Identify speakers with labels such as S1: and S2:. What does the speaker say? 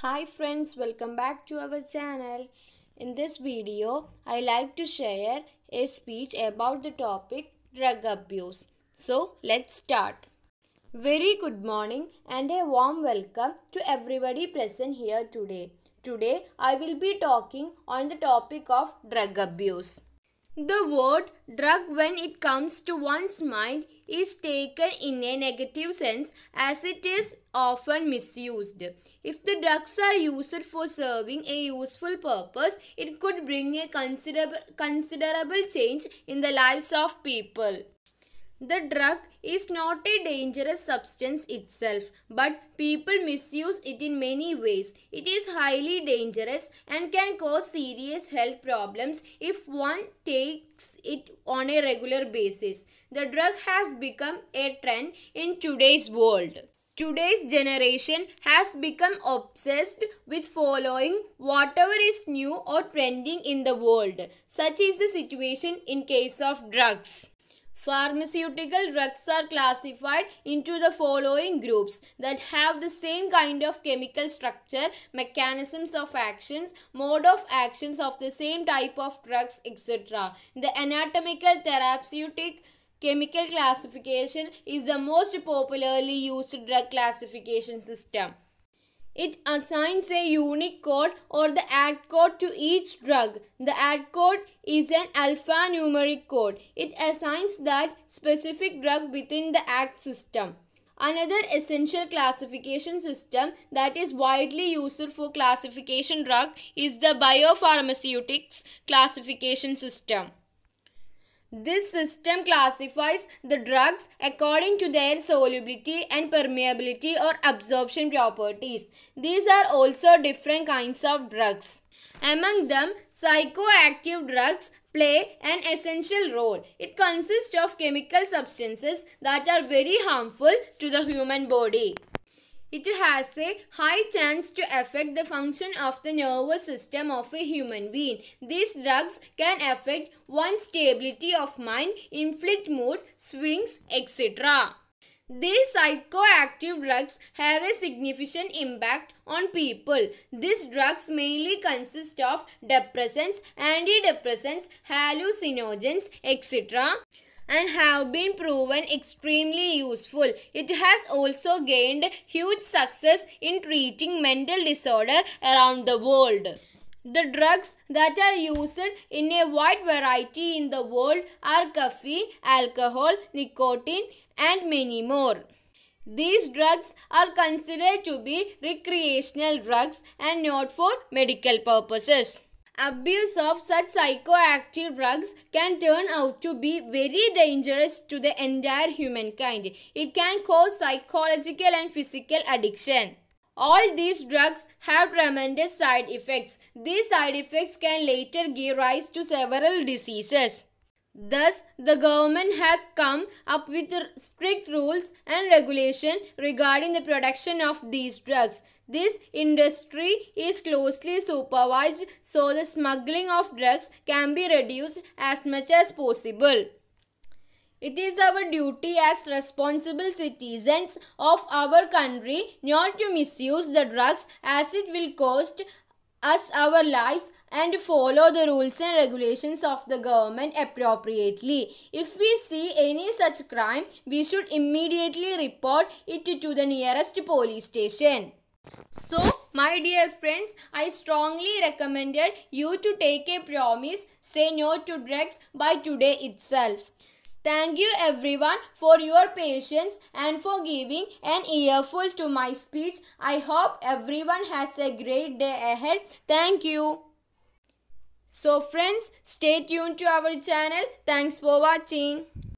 S1: Hi friends, welcome back to our channel. In this video, I like to share a speech about the topic drug abuse. So, let's start. Very good morning and a warm welcome to everybody present here today. Today, I will be talking on the topic of drug abuse. The word drug, when it comes to one's mind, is taken in a negative sense as it is often misused. If the drugs are used for serving a useful purpose, it could bring a considerable, considerable change in the lives of people. The drug is not a dangerous substance itself, but people misuse it in many ways. It is highly dangerous and can cause serious health problems if one takes it on a regular basis. The drug has become a trend in today's world. Today's generation has become obsessed with following whatever is new or trending in the world. Such is the situation in case of drugs. Pharmaceutical drugs are classified into the following groups that have the same kind of chemical structure, mechanisms of actions, mode of actions of the same type of drugs, etc. The anatomical therapeutic chemical classification is the most popularly used drug classification system. It assigns a unique code or the ACT code to each drug. The ACT code is an alphanumeric code. It assigns that specific drug within the ACT system. Another essential classification system that is widely used for classification drug is the biopharmaceutics classification system. This system classifies the drugs according to their solubility and permeability or absorption properties. These are also different kinds of drugs. Among them, psychoactive drugs play an essential role. It consists of chemical substances that are very harmful to the human body. It has a high chance to affect the function of the nervous system of a human being. These drugs can affect one's stability of mind, inflict mood swings, etc. These psychoactive drugs have a significant impact on people. These drugs mainly consist of depressants, antidepressants, hallucinogens, etc and have been proven extremely useful. It has also gained huge success in treating mental disorder around the world. The drugs that are used in a wide variety in the world are caffeine, alcohol, nicotine and many more. These drugs are considered to be recreational drugs and not for medical purposes abuse of such psychoactive drugs can turn out to be very dangerous to the entire humankind. It can cause psychological and physical addiction. All these drugs have tremendous side effects. These side effects can later give rise to several diseases. Thus, the government has come up with strict rules and regulation regarding the production of these drugs. This industry is closely supervised so the smuggling of drugs can be reduced as much as possible. It is our duty as responsible citizens of our country not to misuse the drugs as it will cost us our lives and follow the rules and regulations of the government appropriately. If we see any such crime, we should immediately report it to the nearest police station. So, my dear friends, I strongly recommended you to take a promise, say no to drugs by today itself. Thank you everyone for your patience and for giving an earful to my speech. I hope everyone has a great day ahead. Thank you. So friends, stay tuned to our channel. Thanks for watching.